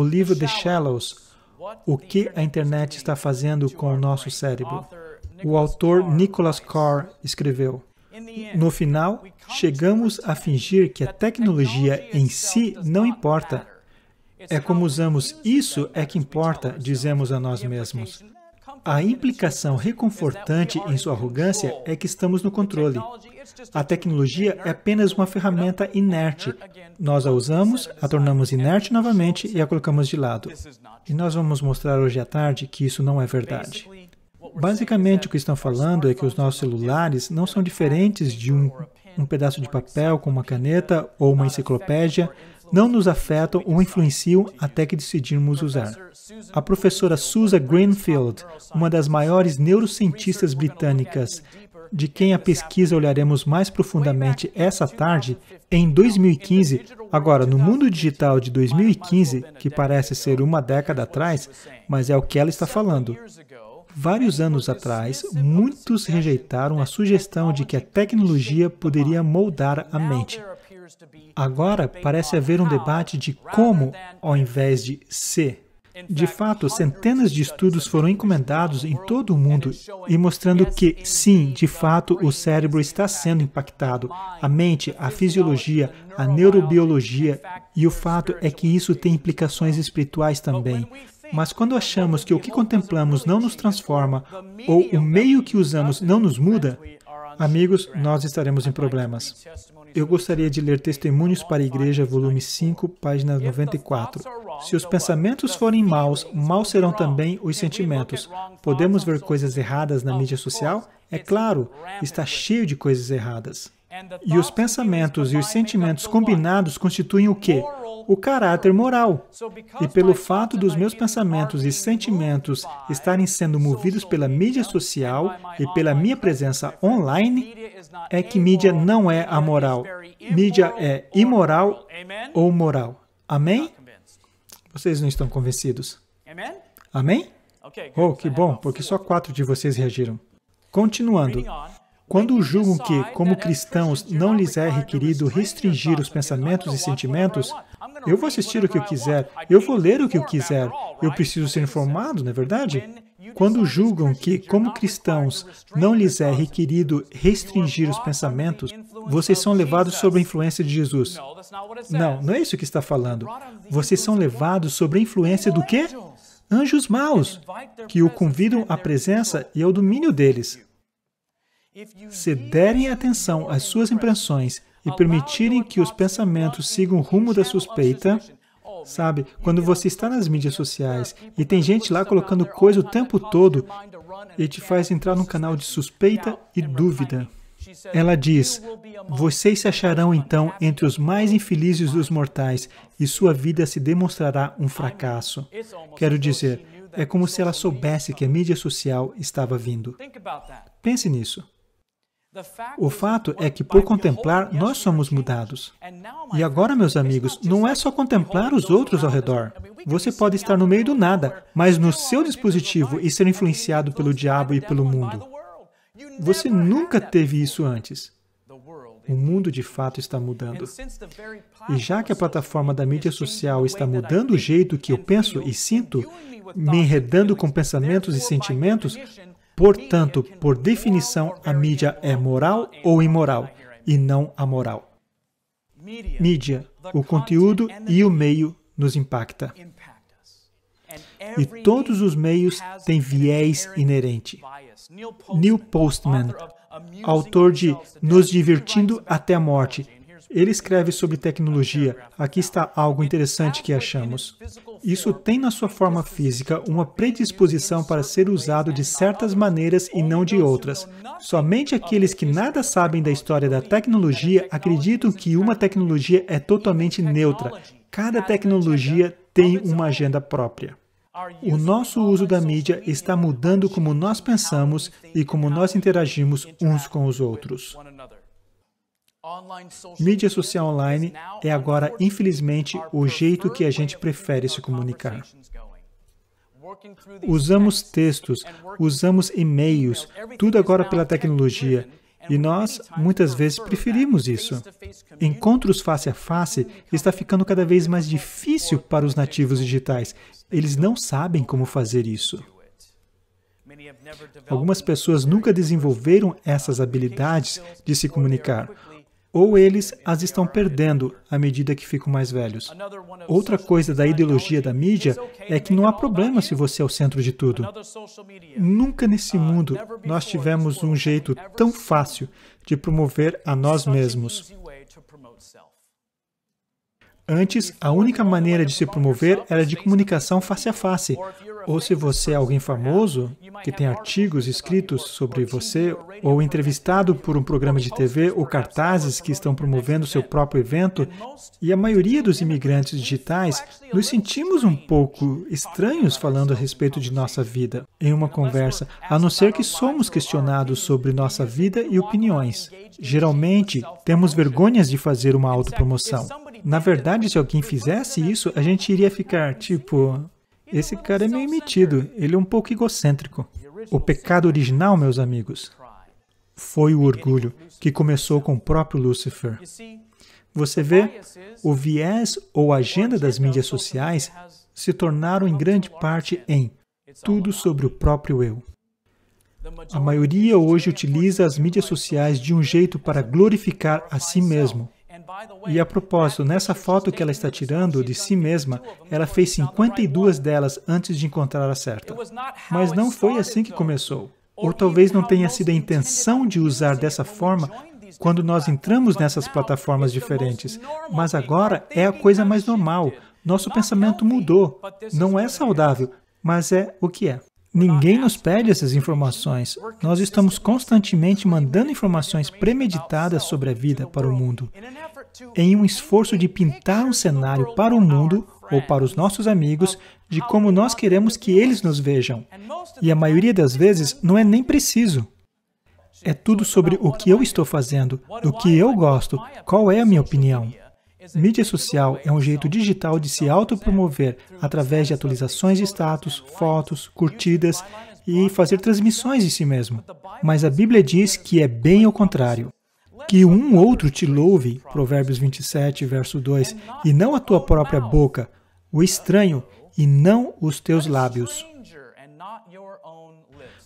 O livro The Shallows, O que a internet está fazendo com o nosso cérebro. O autor Nicholas Carr escreveu: No final, chegamos a fingir que a tecnologia em si não importa. É como usamos isso é que importa, dizemos a nós mesmos. A implicação reconfortante em sua arrogância é que estamos no controle. A tecnologia é apenas uma ferramenta inerte. Nós a usamos, a tornamos inerte novamente e a colocamos de lado. E nós vamos mostrar hoje à tarde que isso não é verdade. Basicamente, o que estão falando é que os nossos celulares não são diferentes de um, um pedaço de papel com uma caneta ou uma enciclopédia, não nos afetam ou influenciam até que decidirmos usar. A professora Susan Greenfield, uma das maiores neurocientistas britânicas, de quem a pesquisa olharemos mais profundamente essa tarde, em 2015, agora no mundo digital de 2015, que parece ser uma década atrás, mas é o que ela está falando. Vários anos atrás, muitos rejeitaram a sugestão de que a tecnologia poderia moldar a mente. Agora parece haver um debate de como, ao invés de se de fato, centenas de estudos foram encomendados em todo o mundo e mostrando que, sim, de fato, o cérebro está sendo impactado. A mente, a fisiologia, a neurobiologia e o fato é que isso tem implicações espirituais também. Mas quando achamos que o que contemplamos não nos transforma ou o meio que usamos não nos muda, Amigos, nós estaremos em problemas. Eu gostaria de ler Testemunhos para a Igreja, volume 5, página 94. Se os pensamentos forem maus, maus serão também os sentimentos. Podemos ver coisas erradas na mídia social? É claro, está cheio de coisas erradas. E os pensamentos e os sentimentos combinados constituem o quê? O caráter moral. E pelo fato dos meus pensamentos e sentimentos estarem sendo movidos pela mídia social e pela minha presença online, é que mídia não é amoral. Mídia é imoral ou moral. Amém? Vocês não estão convencidos? Amém? Oh, que bom, porque só quatro de vocês reagiram. Continuando. Quando julgam que, como cristãos, não lhes é, então é requerido restringir os pensamentos e então, sentimentos, eu vou assistir o que eu quiser, eu vou ler o que eu quiser, eu preciso ser informado, não é verdade? Quando julgam que, como cristãos, não lhes é requerido restringir os pensamentos, vocês são levados sob a influência de Jesus. Não, não é isso que está falando. Vocês são levados sob a influência do quê? Anjos maus, que o convidam à presença e ao domínio deles. Se derem atenção às suas impressões e permitirem que os pensamentos sigam o rumo da suspeita, sabe, quando você está nas mídias sociais e tem gente lá colocando coisa o tempo todo e te faz entrar num canal de suspeita e dúvida. Ela diz: Vocês se acharão então entre os mais infelizes dos mortais e sua vida se demonstrará um fracasso. Quero dizer, é como se ela soubesse que a mídia social estava vindo. Pense nisso. O fato é que, por contemplar, nós somos mudados. E agora, meus amigos, não é só contemplar os outros ao redor. Você pode estar no meio do nada, mas no seu dispositivo e ser influenciado pelo diabo e pelo mundo. Você nunca teve isso antes. O mundo de fato está mudando. E já que a plataforma da mídia social está mudando o jeito que eu penso e sinto, me enredando com pensamentos e sentimentos, Portanto, por definição, a mídia é moral ou imoral, e não amoral. Mídia, o conteúdo e o meio nos impacta. E todos os meios têm viés inerente. Neil Postman, autor de Nos Divertindo até a Morte, ele escreve sobre tecnologia. Aqui está algo interessante que achamos. Isso tem na sua forma física uma predisposição para ser usado de certas maneiras e não de outras. Somente aqueles que nada sabem da história da tecnologia acreditam que uma tecnologia é totalmente neutra. Cada tecnologia tem uma agenda própria. O nosso uso da mídia está mudando como nós pensamos e como nós interagimos uns com os outros. Mídia social online é agora, infelizmente, o jeito que a gente prefere se comunicar. Usamos textos, usamos e-mails, tudo agora pela tecnologia. E nós, muitas vezes, preferimos isso. Encontros face a face está ficando cada vez mais difícil para os nativos digitais. Eles não sabem como fazer isso. Algumas pessoas nunca desenvolveram essas habilidades de se comunicar ou eles as estão perdendo à medida que ficam mais velhos. Outra coisa da ideologia da mídia é que não há problema se você é o centro de tudo. Nunca nesse mundo nós tivemos um jeito tão fácil de promover a nós mesmos. Antes, a única maneira de se promover era de comunicação face a face. Ou se você é alguém famoso, que tem artigos escritos sobre você, ou entrevistado por um programa de TV, ou cartazes que estão promovendo seu próprio evento, e a maioria dos imigrantes digitais, nos sentimos um pouco estranhos falando a respeito de nossa vida em uma conversa, a não ser que somos questionados sobre nossa vida e opiniões. Geralmente, temos vergonhas de fazer uma autopromoção. Na verdade, se alguém fizesse isso, a gente iria ficar tipo: esse cara é meio metido, ele é um pouco egocêntrico. O pecado original, meus amigos, foi o orgulho, que começou com o próprio Lúcifer. Você vê, o viés ou agenda das mídias sociais se tornaram em grande parte em tudo sobre o próprio eu. A maioria hoje utiliza as mídias sociais de um jeito para glorificar a si mesmo e a propósito, nessa foto que ela está tirando de si mesma, ela fez 52 delas antes de encontrar a certa. Mas não foi assim que começou. Ou talvez não tenha sido a intenção de usar dessa forma quando nós entramos nessas plataformas diferentes. Mas agora é a coisa mais normal. Nosso pensamento mudou. Não é saudável, mas é o que é. Ninguém nos pede essas informações. Nós estamos constantemente mandando informações premeditadas sobre a vida para o mundo em um esforço de pintar um cenário para o mundo ou para os nossos amigos de como nós queremos que eles nos vejam. E a maioria das vezes não é nem preciso. É tudo sobre o que eu estou fazendo, do que eu gosto, qual é a minha opinião. Mídia social é um jeito digital de se autopromover através de atualizações de status, fotos, curtidas e fazer transmissões de si mesmo. Mas a Bíblia diz que é bem o contrário que um outro te louve, Provérbios 27, verso 2, e não a tua própria boca, o estranho e não os teus lábios.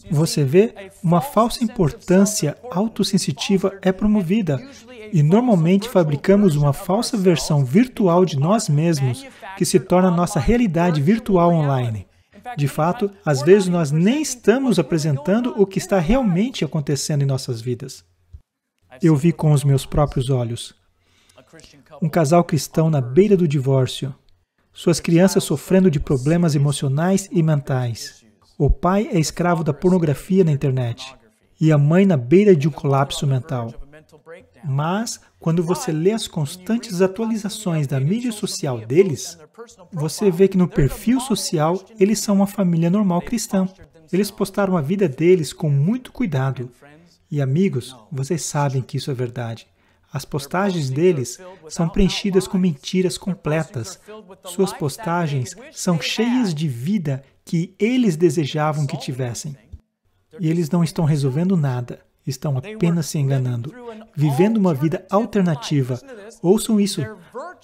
Você vê, uma falsa importância autossensitiva é promovida e normalmente fabricamos uma falsa versão virtual de nós mesmos que se torna nossa realidade virtual online. De fato, às vezes nós nem estamos apresentando o que está realmente acontecendo em nossas vidas. Eu vi com os meus próprios olhos. Um casal cristão na beira do divórcio. Suas crianças sofrendo de problemas emocionais e mentais. O pai é escravo da pornografia na internet. E a mãe na beira de um colapso mental. Mas, quando você lê as constantes atualizações da mídia social deles, você vê que no perfil social eles são uma família normal cristã. Eles postaram a vida deles com muito cuidado e amigos, vocês sabem que isso é verdade. As postagens deles são preenchidas com mentiras completas. Suas postagens são cheias de vida que eles desejavam que tivessem. E eles não estão resolvendo nada, estão apenas se enganando, vivendo uma vida alternativa. Ouçam isso.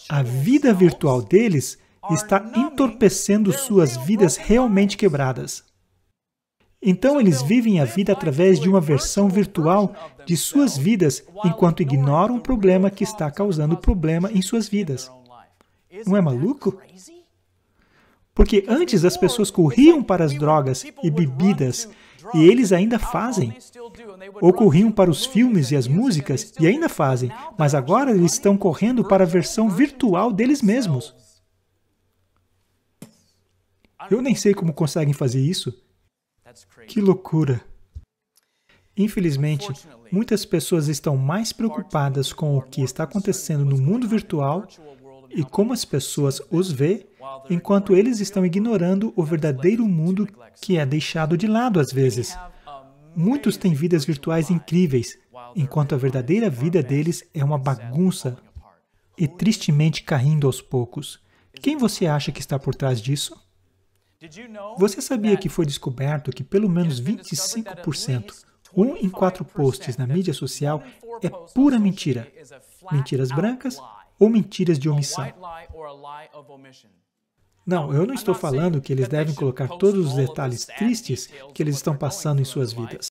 A vida virtual deles está entorpecendo suas vidas realmente quebradas. Então eles então, vivem a vida através de uma versão virtual de suas vidas, enquanto ignoram o problema que está causando o problema em suas vidas. Não é maluco? Porque antes as pessoas corriam para as drogas e bebidas, e eles ainda fazem. Ou corriam para os filmes e as músicas, e ainda fazem, mas agora eles estão correndo para a versão virtual deles mesmos. Eu nem sei como conseguem fazer isso. Que loucura! Infelizmente, muitas pessoas estão mais preocupadas com o que está acontecendo no mundo virtual e como as pessoas os vê, enquanto eles estão ignorando o verdadeiro mundo que é deixado de lado às vezes. Muitos têm vidas virtuais incríveis, enquanto a verdadeira vida deles é uma bagunça e tristemente caindo aos poucos. Quem você acha que está por trás disso? Você sabia que foi descoberto que pelo menos 25%, um em quatro posts na mídia social, é pura mentira? Mentiras brancas ou mentiras de omissão? Não, eu não estou falando que eles devem colocar todos os detalhes tristes que eles estão passando em suas vidas.